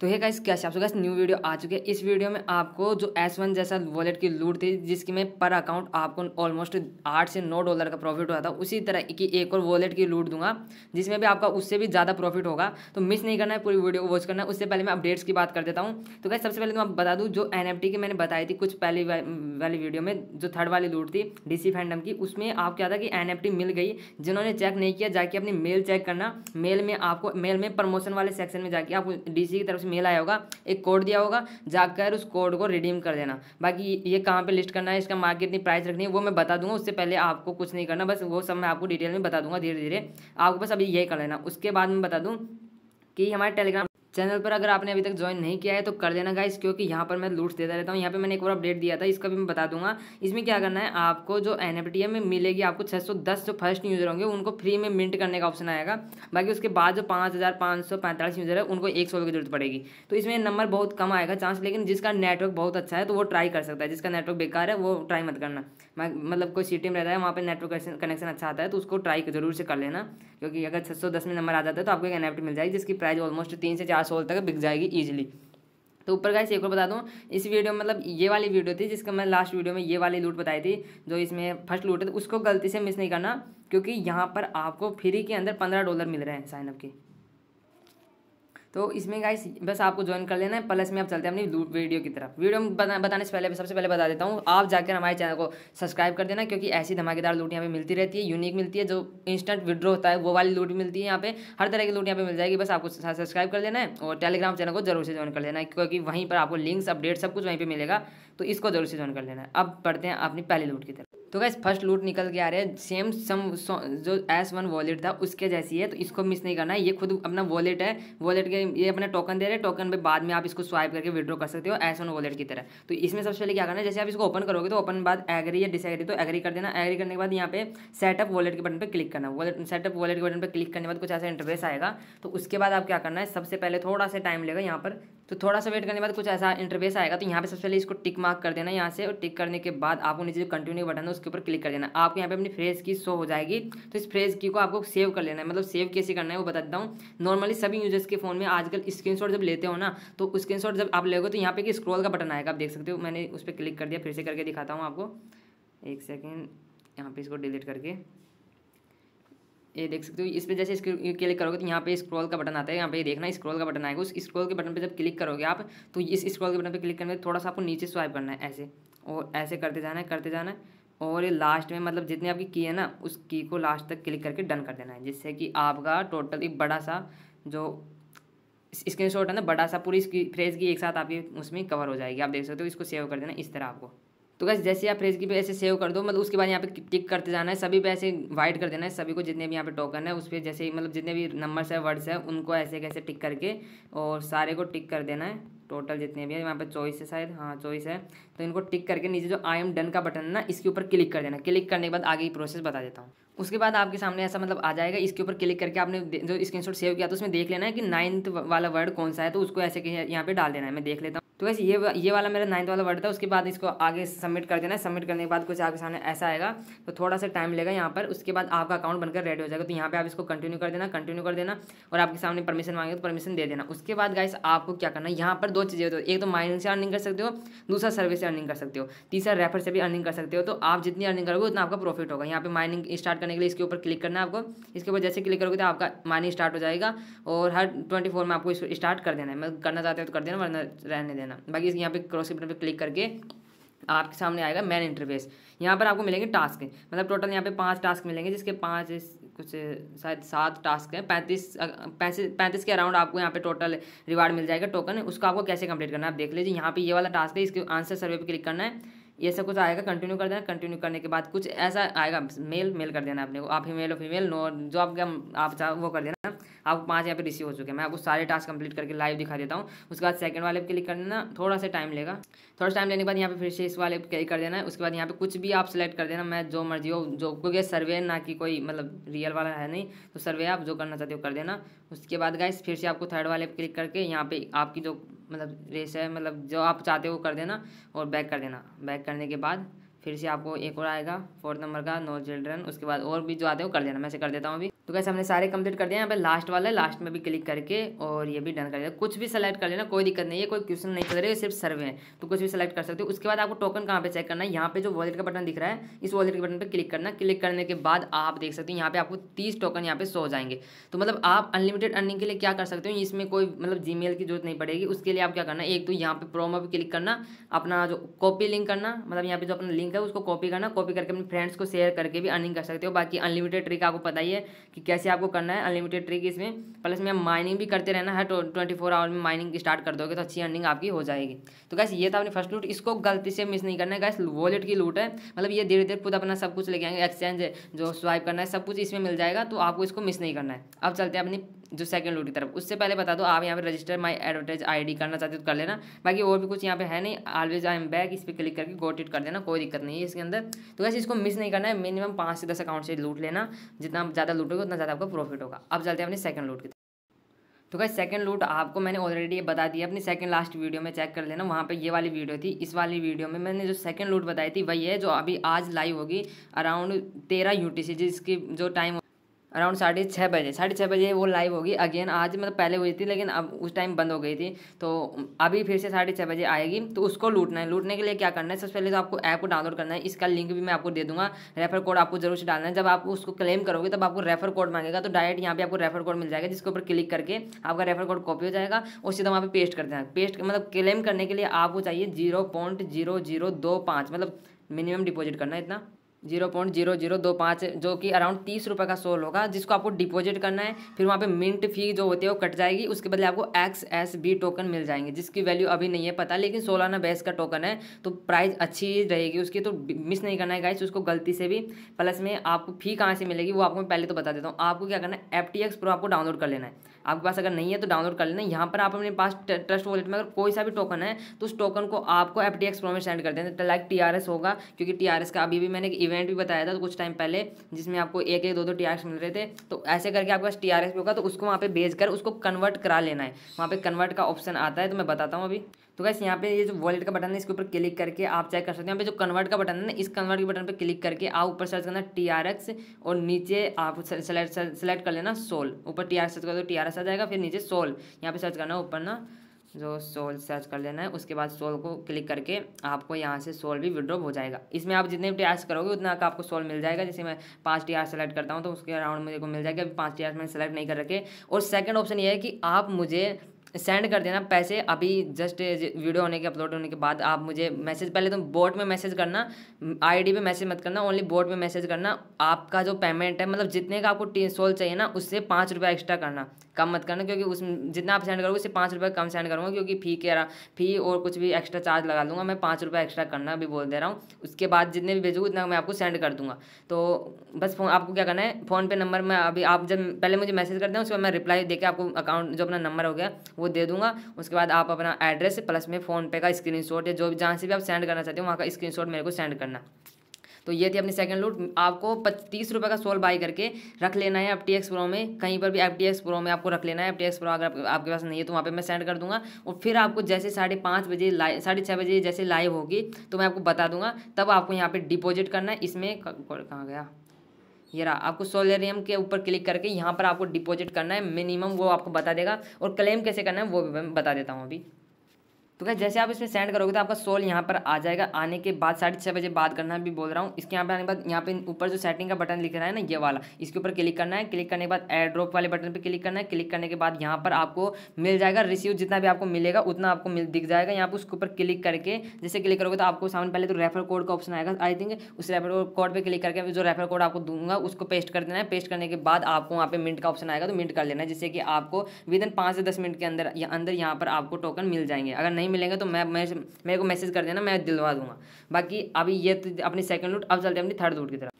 तो hey guys कैसे आप गाइस न्यू वीडियो आ चुकी है इस वीडियो में आपको जो एस वन जैसा वॉलेट की लूट थी जिसकी में पर अकाउंट आपको ऑलमोस्ट आठ से नौ डॉलर का प्रॉफिट हुआ था उसी तरह की एक और वॉलेट की लूट दूंगा जिसमें भी आपका उससे भी ज़्यादा प्रॉफिट होगा तो मिस नहीं करना है पूरी वीडियो को वॉच करना है उससे पहले मैं अपडेट्स की बात कर देता हूँ तो गैस सबसे पहले तो आप बता दूँ जो एन की मैंने बताई थी कुछ पहली वाली वीडियो में जो थर्ड वाली लूट थी डी फैंडम की उसमें आप क्या था कि एन मिल गई जिन्होंने चेक नहीं किया जाके अपनी मेल चेक करना मेल में आपको मेल में प्रमोशन वाले सेक्शन में जाके आपको डी की तरफ से मेल आया होगा एक कोड दिया होगा जाकर उस कोड को रिडीम कर देना बाकी ये कहाँ पे लिस्ट करना है इसका मार्केट की प्राइस रखनी है वो मैं बता दूंगा उससे पहले आपको कुछ नहीं करना बस वो सब मैं आपको डिटेल में बता दूंगा धीरे धीरे आपको बस अभी यही कर लेना उसके बाद मैं बता दूँ कि हमारे टेलीग्राम चैनल पर अगर आपने अभी तक ज्वाइन नहीं किया है तो कर देना गाइस क्योंकि यहाँ पर मैं लूट्स देता रहता हूँ यहाँ पर मैंने एक और अपडेट दिया था इसका भी मैं बता दूंगा इसमें क्या करना है आपको जो एन में मिलेगी आपको दस जो फर्स्ट यूज़र होंगे उनको फ्री में मिंट करने का ऑप्शन आएगा बाकी उसके बाद जो पाँच यूज़र है उनको एक की जरूरत पड़ेगी तो इसमें नंबर बहुत कम आएगा चांस लेकिन जिसका नेटवर्क बहुत अच्छा है तो वो ट्राई कर सकता है जिसका नेटवर्क बेकार है वो ट्राई मत करना मतलब कोई सिटी में रहता है वहाँ पर नेटवर्क कनेक्शन अच्छा आता है तो उसको ट्राई जरूर से कर लेना क्योंकि अगर छः में नंबर आ जाता है तो आपको एक एन मिल जाएगी जिसकी प्राइस ऑलमोस्ट तीन से चार पचास वोल्ट तक बिक जाएगी ईजिली तो ऊपर का एक और बता दूँ इस वीडियो में मतलब ये वाली वीडियो थी जिसका मैं लास्ट वीडियो में ये वाली लूट बताई थी जो इसमें फर्स्ट लूट है तो उसको गलती से मिस नहीं करना क्योंकि यहाँ पर आपको फ्री के अंदर पंद्रह डॉलर मिल रहे हैं साइनअप के तो इसमें गाइस बस आपको ज्वाइन कर लेना है प्लस में आप चलते हैं अपनी वीडियो की तरफ वीडियो में बता, बताने से पहले सबसे पहले बता देता हूँ आप जाकर हमारे चैनल को सब्सक्राइब कर देना क्योंकि ऐसी धमाकेदार लूट यहाँ पे मिलती रहती है यूनिक मिलती है जो इंस्टेंट विड्रो होता है वो वाली लूट मिलती है यहाँ पे हर तरह की लूट यहाँ पे मिल जाएगी बस आपको सब्सक्राइब कर लेना है और टेलीग्राम चैनल को जरूर से ज्वाइन कर लेना है क्योंकि वहीं पर आपको लिंक्स अपडेट सब कुछ वहीं पर मिलेगा तो इसको जरूर से ज्वाइन कर लेना है अब पढ़ते हैं अपनी पहली लूट की तरफ तो गैस फर्स्ट लूट निकल के आ रहे हैं सेम सम जो एस वन वॉलेट था उसके जैसी है तो इसको मिस नहीं करना है ये खुद अपना वॉलेट है वॉलेट के ये अपना टोकन दे रहे हैं टोकन पे बाद में आप इसको स्वाइप करके विड्रो कर सकते हो एस वन वॉलेट की तरह तो इसमें सबसे पहले क्या करना है जैसे आप इसको ओपन करोगे तो ओपन बाद एग्री या डिसग्री तो एग्री कर देना एग्री करने के बाद यहाँ पे सेटअप वॉलेट के बटन पर क्लिक करना वॉलेट सेटअप वॉलेट के बटन पर क्लिक करने के बाद कुछ ऐसा इंटरवेस आएगा तो उसके बाद आप क्या करना है सबसे पहले थोड़ा सा टाइम लेगा यहाँ पर तो थोड़ा सा वेट करने के बाद कुछ ऐसा इंटरवेस आएगा तो यहाँ पे सबसे पहले इसको टिक मार्क कर देना यहाँ से और टिक करने के बाद आपको नीचे जो कंटिन्यू बटन है उसके ऊपर क्लिक कर देना आपको यहाँ पे अपनी फ्रेज की शो हो जाएगी तो इस फ्रेज की को आपको सेव कर लेना है मतलब सेव कैसे करना है वो बताता हूँ नॉर्मली सभी यूजर्स के फोन में आजकल स्क्रीन जब लेते हो ना तो स्क्रीन जब आप लेगे तो यहाँ पे स्क्रोल का बटन आएगा आप देख सकते हो मैंने उस पर क्लिक कर दिया फिर से करके दिखाता हूँ आपको एक सेकेंड यहाँ पर इसको डिलीट करके ये देख सकते हो इस पर जैसे क्लिक करोगे तो यहाँ पे स्क्रॉल का बटन आता है यहाँ पे देखना स्क्रॉल का बटन आएगा उस स्क्रॉल के बटन पे जब क्लिक करोगे आप तो इस स्क्रॉल के बटन पे क्लिक करने में थोड़ा सा आपको नीचे स्वाइप करना है ऐसे और ऐसे करते जाना है करते जाना है और ये लास्ट में मतलब जितने आपकी की है ना उस की को लास्ट तक क्लिक करके डन कर देना है जिससे कि आपका टोटल एक बड़ा सा जो स्क्रीन शॉट है ना बड़ा सा पूरी फ्रेज की एक साथ आपकी उसमें कवर हो जाएगी आप देख सकते हो इसको सेव कर देना इस तरह आपको तो गैस जैसे आप फ्रेज की पे ऐसे सेव कर दो मतलब उसके बाद यहाँ पे टिक करते जाना है सभी पे ऐसे वाइट कर देना है सभी को जितने भी यहाँ पे टोकन है उस पर जैसे मतलब जितने भी नंबर्स है वर्ड्स है उनको ऐसे कैसे टिक करके और सारे को टिक कर देना है टोटल जितने भी है यहाँ पे चॉइस है शायद हाँ चॉइस है तो इनको टिक करके नीचे जो आई एम डन का बटन है ना इसके ऊपर क्लिक कर देना क्लिक करने के बाद आगे की प्रोसेस बता देता हूँ उसके बाद आपके सामने ऐसा मतलब आ जाएगा इसके ऊपर क्लिक करके आपने जो स्क्रीनशॉट सेव किया तो उसमें देख लेना है कि नाइन्थ वाला वर्ड कौन सा है तो उसको ऐसे यहाँ पे डाल देना है मैं देख लेता हूँ तो वैसे ये वा, ये वाला मेरा नाइन्थ वाला वर्ड था उसके बाद इसको आगे सबमिट कर देना है सबमिट करने के बाद कुछ आपके सामने ऐसा आएगा तो थोड़ा सा टाइम लेगा यहाँ पर उसके बाद आपका अकाउंट बनकर रेडी हो जाएगा तो यहाँ पे आप इसको कंटिन्यू कर देना कंटिन्यू कर देना और आपके सामने परमिशन मांगे तो परमिशन दे देना उसके बाद गाइस आपको क्या करना है यहाँ पर दो चीज़ें होती है एक तो माइनिंग से अर्निंग कर सकते हो दूसरा सर्विस से अर्निंग कर सकते हो तीसरा रेफर से भी अर्निंग कर सकते हो तो आप जितनी अर्निंग करोगे उतना आपका प्रॉफिट होगा यहाँ पर माइनिंग स्टार्ट करने के लिए इसके ऊपर क्लिक करना है आपको इसके ऊपर जैसे क्लिक करोगे तो आपका माइनिंग स्टार्ट हो जाएगा और हर ट्वेंटी में आपको इसको स्टार्ट कर देना है मैं करना चाहते हो तो कर देना वरना रहने देना लेना बाकी यहाँ पे क्रॉस के बटन पे क्लिक करके आपके सामने आएगा मेन इंटरफेस यहाँ पर आपको मिलेंगे टास्क मतलब टोटल यहाँ पे पांच टास्क मिलेंगे जिसके पांच कुछ शायद सात टास्क हैं पैंतीस पैंतीस पैंतीस के अराउंड आपको यहाँ पे टोटल रिवार्ड मिल जाएगा टोकन उसको आपको कैसे कंप्लीट करना है आप देख लीजिए यहाँ पे ये वाला टास्क है इसके आंसर सर्वे पे क्लिक करना है ये सब कुछ आएगा कंटिन्यू कर देना कंटिन्यू करने के बाद कुछ ऐसा आएगा मेल मेल कर देना अपने को आप फीमेल और फीमेल नो जो आपका आप चाहो वो कर देना आपको पाँच यहाँ पे रिसीव हो चुके हैं मैं आपको सारे टास्क कंप्लीट करके लाइव दिखा देता हूँ उसके बाद सेकंड वाले क्लिक कर देना थोड़ा सा टाइम लेगा थोड़ा टाइम लेने के बाद यहाँ पे फिर से इस वाले क्लिक कर देना है उसके बाद यहाँ पे कुछ भी आप सेलेक्ट कर देना मैं जो मर्जी हो जो क्योंकि सर्वे ना कि कोई मतलब रियल वाला है नहीं तो सर्वे आप जो करना चाहते हो कर देना उसके बाद गाइस फिर से आपको थर्ड वाले क्लिक करके यहाँ पे आपकी जो मतलब रेस है मतलब जो आप चाहते हो कर देना और बैक कर देना बैक करने के बाद फिर से आपको एक और आएगा फोर्थ नंबर का नो चिल्ड्रन उसके बाद और भी जो आते हैं वो कर देना मैं से कर देता हूँ अभी तो कैसे हमने सारे कंप्लीट कर दिए यहाँ पे लास्ट वाला है लास्ट में भी क्लिक करके और ये भी डन कर देना कुछ भी सेलेक्ट कर लेना कोई दिक्कत नहीं है कोई क्वेश्चन नहीं कर रहे सिर्फ सर्वे है तो कुछ भी सेलेक्ट कर सकते हो उसके बाद आपको टोकन कहाँ पे चेक करना है यहाँ पे जो वॉलेट का बटन दिख रहा है इस वॉलेट के बटन पर क्लिक करना क्लिक करने के बाद आप देख सकते हो यहाँ पे आपको तीस टोकन यहाँ पे सो जाएंगे तो मतलब आप अनलिमिटेड अर्निंग के लिए क्या कर सकते हो इसमें कोई मतलब जी की जरूरत नहीं पड़ेगी उसके लिए आप क्या करना एक तो यहाँ पे प्रोमो पर क्लिक करना अपना जो कॉपी लिंक करना मतलब यहाँ पे जो अपना लिंक है उसको कॉपी करना कॉपी करके अपने फ्रेंड्स को शेयर करके भी अर्निंग कर सकते हो बाकी अनलिमिटेड ट्रिक आपको पता ही है कि कैसे आपको करना है अनलिमिटेड ट्रिक इसमें प्लस में माइनिंग भी करते रहना है ट्वेंटी फोर आवर में माइनिंग स्टार्ट कर दोगे तो अच्छी अर्निंग आपकी हो जाएगी तो कैसे ये था अपनी फर्स्ट लूट इसको गलती से मिस नहीं करना है कैसे वॉलेट की लूट है मतलब ये धीरे धीरे खुद अपना सब कुछ लेके आएंगे एक्सचेंज जो स्वाइप करना है सब कुछ इसमें मिल जाएगा तो आपको इसको मिस नहीं करना है अब चलते हैं अपनी जो सेकंड लूट की तरफ उससे पहले बता दो आप यहाँ पे रजिस्टर माय एडवर्टाइज आईडी करना चाहते हो तो कर लेना बाकी और भी कुछ यहाँ पे है नहीं ऑलवेज आई एम बैक इस पर क्लिक करके गोट इट कर देना कोई दिक्कत नहीं है इसके अंदर तो वैसे इसको मिस नहीं करना है मिनिमम पाँच से दस अकाउंट से लूट लेना जितना ज़्यादा लूटोगे उतना ज़्यादा आपका प्रॉफिट होगा अब चलते हैं अपने सेकंड लूट की तो क्या सेकंड लूट आपको मैंने ऑलरेडी ये बता दिया अपनी सेकंड लास्ट वीडियो में चेक कर लेना वहाँ पे ये वाली वीडियो थी इस वाली वीडियो में मैंने जो सेकंड लूट बताई थी वही है जो अभी आज लाइव होगी अराउंड तेरह यूटीसी जिसकी जो टाइम अराउंड साढ़े छः बजे साढ़े छः बजे वो लाइव होगी अगेन आज मतलब पहले हुई थी लेकिन अब उस टाइम बंद हो गई थी तो अभी फिर से साढ़े छः बजे आएगी तो उसको लूटना है लूटने के लिए क्या करना है सबसे पहले तो आपको ऐप को डाउनलोड करना है इसका लिंक भी मैं आपको दे दूंगा रेफर कोड आपको जरूर से डालना है जब आप उसको क्लेम करोगे तब आपको रेफर कोड मांगेगा तो डायरेक्ट यहाँ पर आपको रेफर कोड मिल जाएगा जिसके ऊपर क्लिक करके आपका रेफर कोड कॉपी हो जाएगा और सीधा वहाँ पर पेस्ट कर देना पेस्ट मतलब क्लेम करने के लिए आपको चाहिए जीरो पॉइंट जीरो जीरो दो पाँच मतलब मिनिमम डिपॉजिट करना है इतना जीरो पॉइंट जीरो जीरो दो पाँच जो कि अराउंड तीस रुपये का सोल होगा जिसको आपको डिपॉजिट करना है फिर वहाँ पे मिंट फी जो होती है वो कट जाएगी उसके बदले आपको एक्स एस बी टोकन मिल जाएंगे जिसकी वैल्यू अभी नहीं है पता लेकिन सोलाना बेस का टोकन है तो प्राइस अच्छी रहेगी उसकी तो मिस नहीं करना है गाइस उसको गलती से भी प्लस में आपको फी कहाँ से मिलेगी वो आपको मैं पहले तो बता देता हूँ आपको क्या करना है एफ टी एक्स प्रो आपको डाउनलोड कर लेना है आपके पास अगर नहीं है तो डाउनलोड कर लेना यहाँ पर आप अपने पास ट्रस्ट वॉलेट में अगर कोई सा भी टोकन है तो उस टोकन को आपको एफ टी एक्स प्रो में सेंड कर देना लाइक टी आर एस होगा क्योंकि टी आर एस का अभी भी मैंने इवेंट भी बताया था तो कुछ टाइम पहले जिसमें आपको एक एक दो दो टी मिल रहे थे तो ऐसे करके आपके पास टी आर होगा तो उसको वहाँ पे भेज कर उसको कन्वर्ट करा लेना है वहाँ पे कन्वर्ट का ऑप्शन आता है तो मैं बताता हूँ अभी तो कैसे यहाँ पे ये जो वॉलेट का बटन है इसके ऊपर क्लिक करके आप चेक कर सकते हैं यहाँ पे जो कन्वर्ट का बटन है ना इस कन्वर्ट के बटन पे क्लिक करके आप ऊपर सर्च करना टी आर एक्स और नीचे आप सेलेक्ट सेलेक्ट कर लेना सोल ऊपर टी आर सर्च कर दो टी आर एस आ जाएगा फिर नीचे सोल यहाँ पे सर्च करना ऊपर ना जो सोल सर्च कर लेना है उसके बाद सोल को क्लिक करके आपको यहाँ से सोल भी विड्रॉप हो जाएगा इसमें आप जितने भी टी करोगे उतना का आपको सोल मिल जाएगा जैसे मैं पाँच टी सेलेक्ट करता हूँ तो उसके अराउंड मुझे को मिल जाएगा अभी पाँच टी मैंने सेलेक्ट नहीं कर रखे और सेकेंड ऑप्शन ये है कि आप मुझे सेंड कर देना पैसे अभी जस्ट वीडियो होने के अपलोड होने के बाद आप मुझे मैसेज पहले तुम तो बोट में मैसेज करना आईडी पे मैसेज मत करना ओनली बोट में मैसेज करना आपका जो पेमेंट है मतलब जितने का आपको टी सोल चाहिए ना उससे पाँच रुपया एक्स्ट्रा करना कम मत करना क्योंकि उस जितना आप सेंड करोगे उससे पाँच रुपये कम सेंड करूँगा क्योंकि फ़ी के फ़ी और कुछ भी एक्स्ट्रा चार्ज लगा दूंगा मैं पाँच रुपये एक्स्ट्रा करना भी बोल दे रहा हूँ उसके बाद जितने भी भेजोगे उतना मैं आपको सेंड कर दूंगा तो बस आपको क्या करना है फ़ोनपे नंबर मैं अभी आप जब पहले मुझे मैसेज कर दें उसके बाद मैं रिप्लाई देकर आपको अकाउंट जो अपना नंबर हो गया वो दे दूंगा उसके बाद आप अपना एड्रेस प्लस में फ़ोनपे का स्क्रीन या जो जहाँ से भी आप सेंड करना चाहते हो वहाँ का स्क्रीन मेरे को सेंड करना तो ये थी अपनी सेकंड लूट आपको तीस रुपये का सोल बाई करके रख लेना है एफ टी एक्स प्रो में कहीं पर भी एफ टी एक्स प्रो में आपको रख लेना है एफ टी एक्स प्रो अगर आप, आपके पास नहीं है तो वहाँ पर मैं सेंड कर दूँगा और फिर आपको जैसे साढ़े पाँच बजे लाइव साढ़े छः बजे जैसे लाइव होगी तो मैं आपको बता दूंगा तब आपको यहाँ पर डिपोजिट करना है इसमें कहाँ गया ये रहा आपको सोलेरियम के ऊपर क्लिक करके यहाँ पर आपको डिपॉजिट करना है मिनिमम वो आपको बता देगा और क्लेम कैसे करना है वो भी मैं बता देता हूँ अभी तो क्या जैसे आप इसमें सेंड करोगे तो आपका सोल यहाँ पर आ जाएगा आने के बाद साढ़े छः बजे बात करना भी बोल रहा हूँ इसके यहाँ पे आने के बाद यहाँ पे ऊपर जो सेटिंग का बटन लिख रहा है ना ये वाला इसके ऊपर क्लिक करना है क्लिक करने के बाद एड्रॉप ड्रॉप वाले बटन पर क्लिक करना है क्लिक करने के बाद यहाँ पर आपको मिल जाएगा रिसीव जितना भी आपको मिलेगा उतना आपको मिल दिख जाएगा यहाँ पर उसके ऊपर क्लिक करके जैसे क्लिक करोगे तो आपको सामने पहले तो रेफर कोड का ऑप्शन आएगा आई थिंक उस रेफर कोड पर क्लिक करके जो रेफर कोड आपको दूंगा उसको पेस्ट कर देना है पेस्ट करने के बाद आपको वहाँ पे मिनट का ऑप्शन आएगा तो मिनट कर लेना है जिससे कि आपको विद इन पाँच से दस मिनट के अंदर अंदर यहाँ पर आपको टोकन मिल जाएंगे अगर नहीं नहीं मिलेंगे तो मैं मेरे को मैसेज कर देना मैं दिलवा दूंगा बाकी अभी ये तो अपनी सेकंड लूट अब चलते हैं अपनी थर्ड लूट की तरफ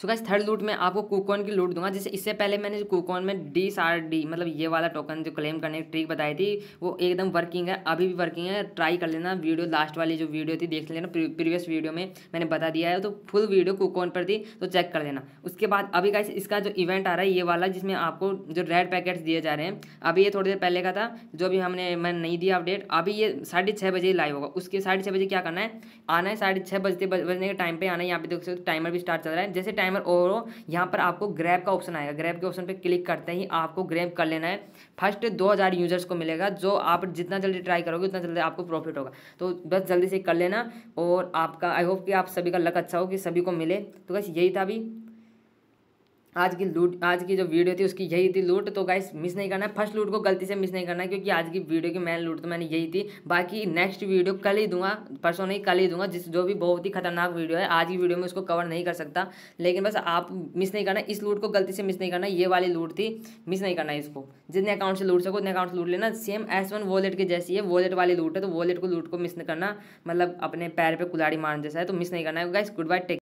सो गाइस थर्ड लूट में आपको कूकॉन की लूट दूंगा जैसे इससे पहले मैंने जो कूकॉन में डी सार डी मतलब ये वाला टोकन जो क्लेम करने की ट्रिक बताई थी वो एकदम वर्किंग है अभी भी वर्किंग है ट्राई कर लेना वीडियो लास्ट वाली जो वीडियो थी देख लेना प्रीवियस वीडियो में मैंने बता दिया है तो फुल वीडियो कूकॉन पर थी तो चेक कर लेना उसके बाद अभी गाइस इसका जो इवेंट आ रहा है ये वाला जिसमें आपको जो रेड पैकेट्स दिए जा रहे हैं अभी ये थोड़ी देर पहले का था जो भी हमने मैंने नहीं दिया अपडेट अभी ये साढ़े छः बजे लाइव होगा उसके साढ़े छः बजे क्या करना है आना है साढ़े छः बजते बजने के टाइम पर आना है यहाँ पे देख सकते हो टाइमर भी स्टार्ट चल रहा है जैसे टाइम टाइमर और यहाँ पर आपको ग्रैप का ऑप्शन आएगा ग्रैप के ऑप्शन पर क्लिक करते ही आपको ग्रैप कर लेना है फर्स्ट दो हज़ार यूजर्स को मिलेगा जो आप जितना जल्दी ट्राई करोगे उतना जल्दी आपको प्रॉफिट होगा तो बस जल्दी से कर लेना और आपका आई होप कि आप सभी का लक अच्छा हो कि सभी को मिले तो बस यही था अभी आज की लूट आज की जो वीडियो थी उसकी यही थी लूट तो गाइस मिस नहीं करना है फर्स्ट लूट को गलती से मिस नहीं करना है क्योंकि आज की वीडियो की मैन लूट तो मैंने यही थी बाकी नेक्स्ट वीडियो कल ही दूंगा परसों नहीं कल ही दूंगा जिस जो भी बहुत ही खतरनाक वीडियो है आज की वीडियो में उसको कवर नहीं कर सकता लेकिन बस आप मिस नहीं करना इस लूट को गलती से मिस नहीं करना ये वाली लूट थी मिस नहीं करना इसको जितने अकाउंट से लूट सको उतने अकाउंट से लूट लेना सेम एस वन वॉलेट की जैसी है वॉलेट वाली लूट है तो वॉलेट को लूट को मिस नहीं करना मतलब अपने पैर पर कुलाड़ी मारने जैसा है तो मिस नहीं करना है गाइस गुड बाय टेक